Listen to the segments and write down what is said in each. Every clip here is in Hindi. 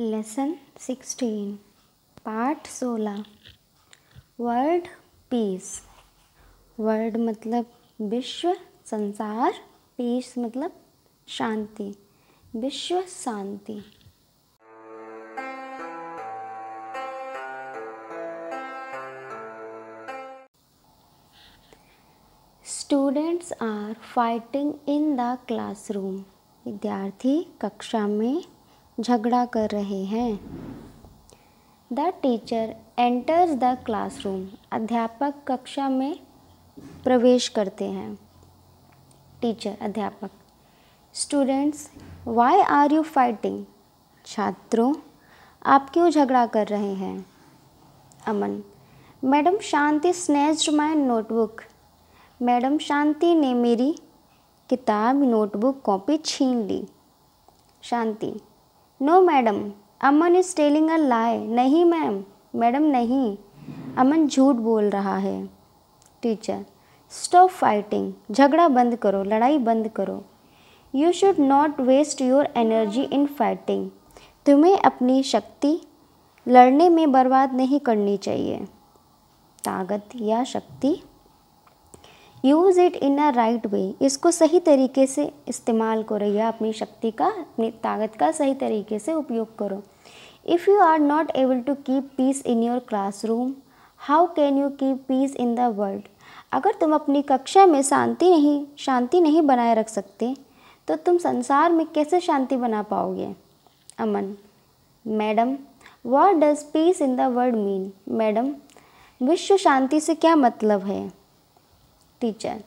लेसन सिक्सटीन पार्ट सोलह वर्ल्ड पीस वर्ल्ड मतलब विश्व संसार पीस मतलब शांति विश्व शांति students are fighting in the classroom विद्यार्थी कक्षा में झगड़ा कर रहे हैं the teacher enters the classroom अध्यापक कक्षा में प्रवेश करते हैं टीचर अध्यापक students why are you fighting छात्रों आप क्यों झगड़ा कर रहे हैं Aman madam Shanti snatched my notebook madam Shanti ने मेरी किताब नोटबुक कॉपी छीन ली Shanti no madam Aman is telling a lie नहीं मैम मैडम नहीं अमन झूठ बोल रहा है टीचर स्टॉप फाइटिंग झगड़ा बंद करो लड़ाई बंद करो you should not waste your energy in fighting तुम्हें अपनी शक्ति लड़ने में बर्बाद नहीं करनी चाहिए ताकत या शक्ति use it in a right way इसको सही तरीके से इस्तेमाल करो या अपनी शक्ति का अपनी ताकत का सही तरीके से उपयोग करो if you are not able to keep peace in your classroom how can you keep peace in the world अगर तुम अपनी कक्षा में शांति नहीं शांति नहीं बनाए रख सकते तो तुम संसार में कैसे शांति बना पाओगे Aman madam what does peace in the world mean madam विश्व शांति से क्या मतलब है teacher.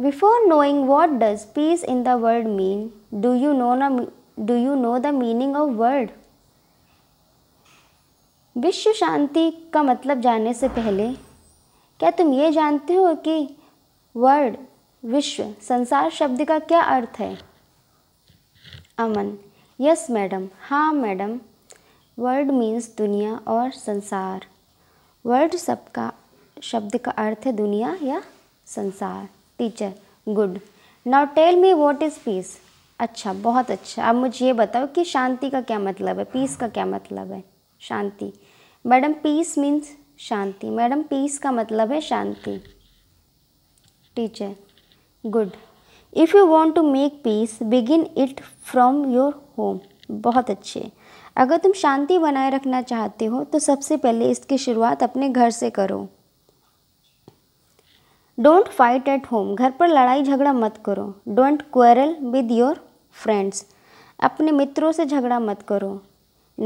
Before knowing what does peace in the world mean, do you know, do you know the meaning of word? विश्व शांति का मतलब जानने से पहले क्या तुम ये जानते हो कि वर्ड विश्व संसार शब्द का क्या अर्थ है अमन यस मैडम हाँ मैडम वर्ल्ड मीन्स दुनिया और संसार वर्ल्ड सबका शब्द का अर्थ है दुनिया या संसार teacher good now tell me what is peace अच्छा बहुत अच्छा अब मुझे ये बताओ कि शांति का क्या मतलब है पीस का क्या मतलब है शांति मैडम पीस मीन्स शांति मैडम पीस का मतलब है शांति teacher good if you want to make peace begin it from your home बहुत अच्छे अगर तुम शांति बनाए रखना चाहते हो तो सबसे पहले इसकी शुरुआत अपने घर से करो डोंट फाइट एट होम घर पर लड़ाई झगड़ा मत करो don't quarrel with your friends अपने मित्रों से झगड़ा मत करो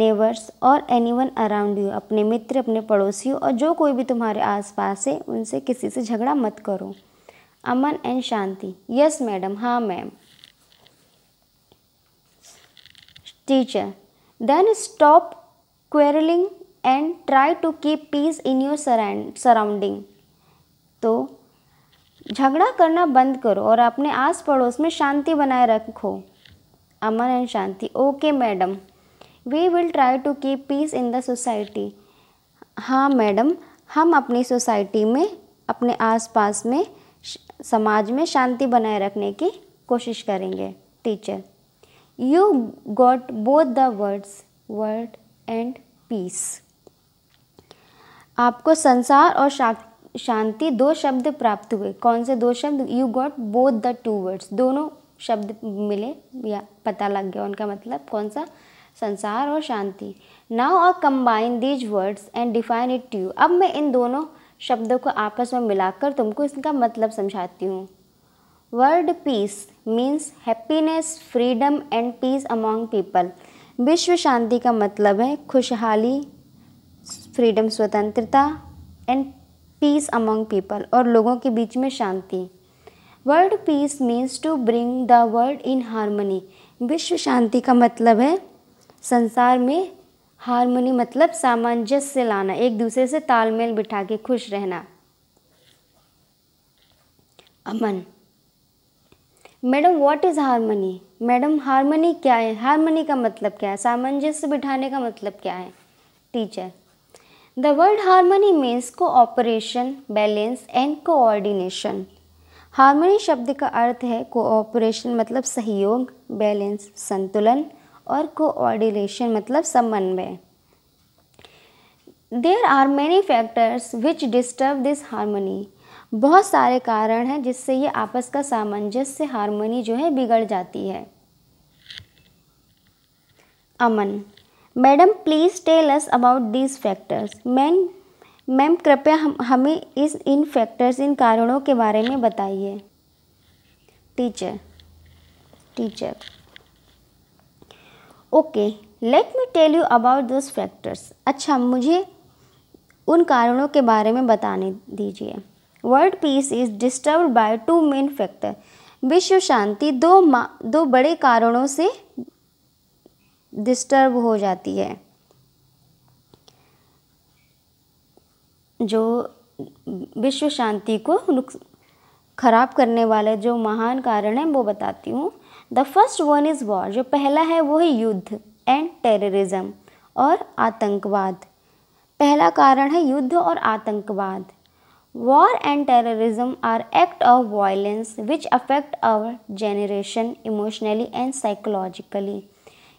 नेबर्स और एनी वन अराउंड यू अपने मित्र अपने पड़ोसियों और जो कोई भी तुम्हारे आस पास है उनसे किसी से झगड़ा मत करो Aman and Shanti yes madam हाँ ma'am teacher then stop quarrelling and try to keep peace in your surrounding तो झगड़ा करना बंद करो और अपने आस पड़ोस में शांति बनाए रखो Aman and Shanti okay madam we will try to keep peace in the society हाँ मैडम हम अपनी सोसाइटी में अपने आसपास में समाज में शांति बनाए रखने की कोशिश करेंगे teacher you got both the words word and peace आपको संसार और शांति शांति दो शब्द प्राप्त हुए कौन से दो शब्द you got both the two words दोनों शब्द मिले या पता लग गया उनका मतलब कौन सा संसार और शांति नाउ और combine these words and define it you अब मैं इन दोनों शब्दों को आपस में मिलाकर तुमको इसका मतलब समझाती हूँ word peace means happiness freedom and peace among people विश्व शांति का मतलब है खुशहाली फ्रीडम स्वतंत्रता एंड पीस अमंग पीपल और लोगों के बीच में शांति world peace means to bring the world in harmony विश्व शांति का मतलब है संसार में हारमोनी मतलब सामंजस्य लाना एक दूसरे से तालमेल बिठा के खुश रहना Aman madam what is harmony madam harmony क्या है हारमोनी का मतलब क्या है सामंजस्य बिठाने का मतलब क्या है teacher The harmony means cooperation balance and coordination harmony शब्द का अर्थ है कोऑपरेशन मतलब सहयोग बैलेंस संतुलन और कोऑर्डिनेशन मतलब समन्वय there are many factors which disturb this harmony बहुत सारे कारण हैं जिससे ये आपस का सामंजस्य हारमोनी जो है बिगड़ जाती है Aman madam please tell us about these factors ma'am ma'am कृपया हम हमें इस इन फैक्टर्स इन कारणों के बारे में बताइए teacher teacher okay let me tell you about those factors अच्छा मुझे उन कारणों के बारे में बताने दीजिए world peace is disturb by two main factor विश्व शांति दो मा दो बड़े कारणों से डिस्टर्ब हो जाती है जो विश्व शांति को ख़राब करने वाले जो महान कारण हैं वो बताती हूँ the first one is war जो पहला है वो है युद्ध एंड टेररिज्म और आतंकवाद पहला कारण है युद्ध और आतंकवाद war and terrorism are act of violence which affect our generation emotionally and psychologically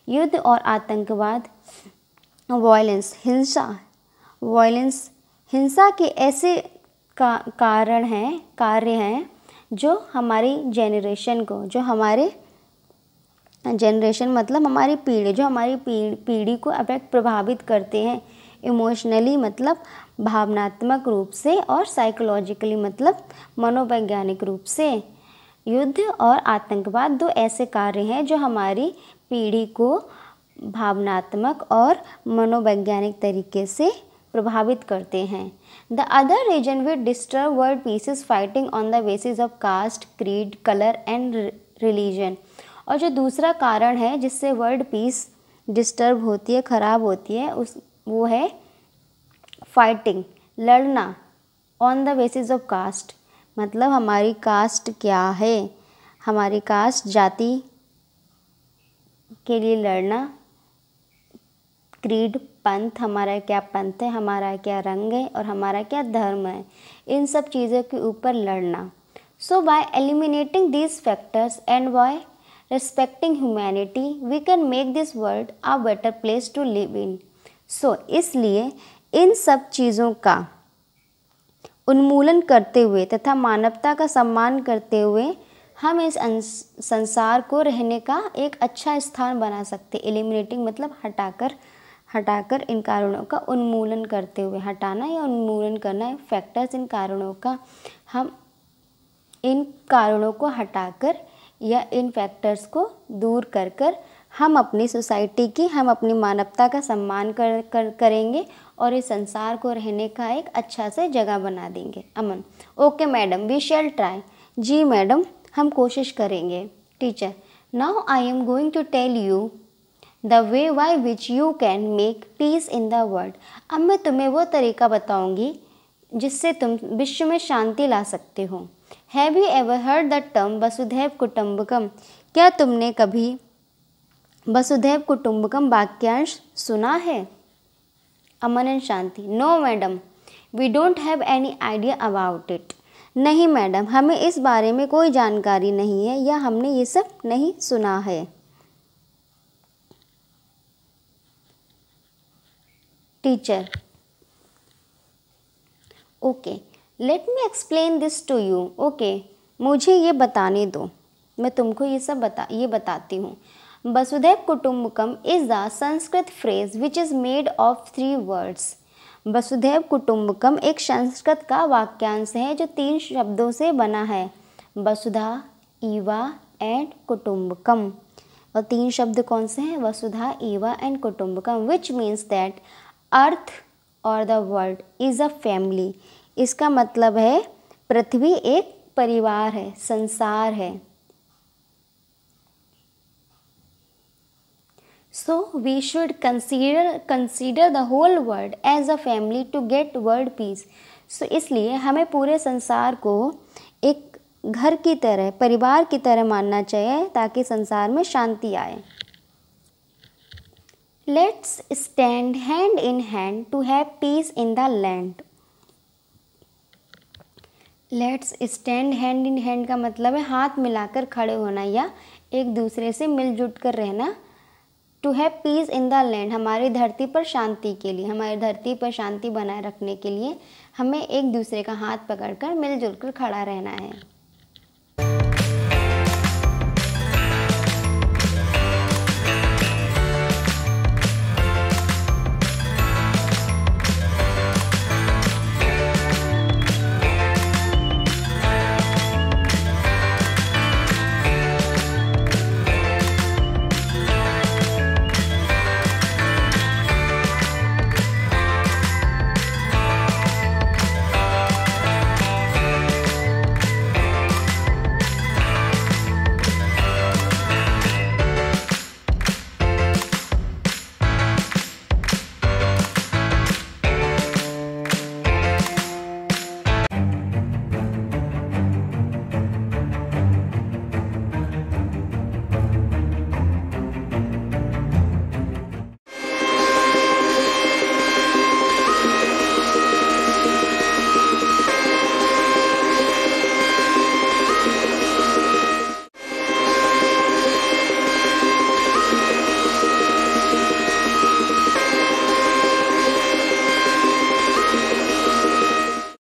युद्ध और आतंकवाद वायलेंस हिंसा वायलेंस हिंसा के ऐसे का कारण हैं कार्य हैं जो हमारी जेनरेशन को जो हमारे जेनरेशन मतलब हमारी पीढ़ी जो हमारी पीढ़ी को अफेक्ट प्रभावित करते हैं इमोशनली मतलब भावनात्मक रूप से और साइकोलॉजिकली मतलब मनोवैज्ञानिक रूप से युद्ध और आतंकवाद दो ऐसे कार्य हैं जो हमारी पीढ़ी को भावनात्मक और मनोवैज्ञानिक तरीके से प्रभावित करते हैं the other reason with disturb world peace is fighting on the basis of caste creed colour and religion और जो दूसरा कारण है जिससे वर्ल्ड पीस डिस्टर्ब होती है ख़राब होती है उस वो है फाइटिंग लड़ना on the basis of caste मतलब हमारी कास्ट क्या है हमारी कास्ट जाति के लिए लड़ना क्रीड पंथ हमारा क्या पंथ है हमारा क्या रंग है और हमारा क्या धर्म है इन सब चीज़ों के ऊपर लड़ना so by eliminating these factors and by respecting humanity we can make this world a better place to live in so इसलिए इन सब चीज़ों का उन्मूलन करते हुए तथा मानवता का सम्मान करते हुए हम इस संसार को रहने का एक अच्छा स्थान बना सकते एलिमिनेटिंग मतलब हटाकर हटाकर इन कारणों का उन्मूलन करते हुए हटाना या उन्मूलन करना फैक्टर्स इन कारणों का हम इन कारणों को हटाकर या इन फैक्टर्स को दूर कर कर हम अपनी सोसाइटी की हम अपनी मानवता का सम्मान कर, कर करेंगे और इस संसार को रहने का एक अच्छा से जगह बना देंगे Aman okay madam we shall try जी मैडम हम कोशिश करेंगे teacher now I am going to tell you the way by which you can make peace in the world अब मैं तुम्हें वो तरीका बताऊंगी जिससे तुम विश्व में शांति ला सकते हो have you ever heard the term Vasudhaiva Kutumbakam क्या तुमने कभी वसुधैव कुटुम्बकम वाक्यांश सुना है Aman and Shanti no madam we don't have any idea about it नहीं मैडम हमें इस बारे में कोई जानकारी नहीं है या हमने ये सब नहीं सुना है teacher okay let me explain this to you okay मुझे ये बताने दो मैं तुमको ये सब बता ये बताती हूँ Vasudhaiva Kutumbakam is the Sanskrit phrase which is made of three words Vasudhaiva Kutumbakam एक संस्कृत का वाक्यांश है जो तीन शब्दों से बना है वसुधा ईवा एंड कुटुम्बकम और तीन शब्द कौन से हैं Vasudha eva and Kutumbakam which means that earth और the world is a family इसका मतलब है पृथ्वी एक परिवार है संसार है So we should consider consider the whole world as a family to get world peace. So इसलिए हमें पूरे संसार को एक घर की तरह परिवार की तरह मानना चाहिए ताकि संसार में शांति आए let's stand hand in hand to have peace in the land let's stand hand in hand का मतलब है हाथ मिलाकर खड़े होना या एक दूसरे से मिलजुट कर रहना to have peace in the land हमारी धरती पर शांति के लिए हमारी धरती पर शांति बनाए रखने के लिए हमें एक दूसरे का हाथ पकड़कर मिलजुल कर खड़ा रहना है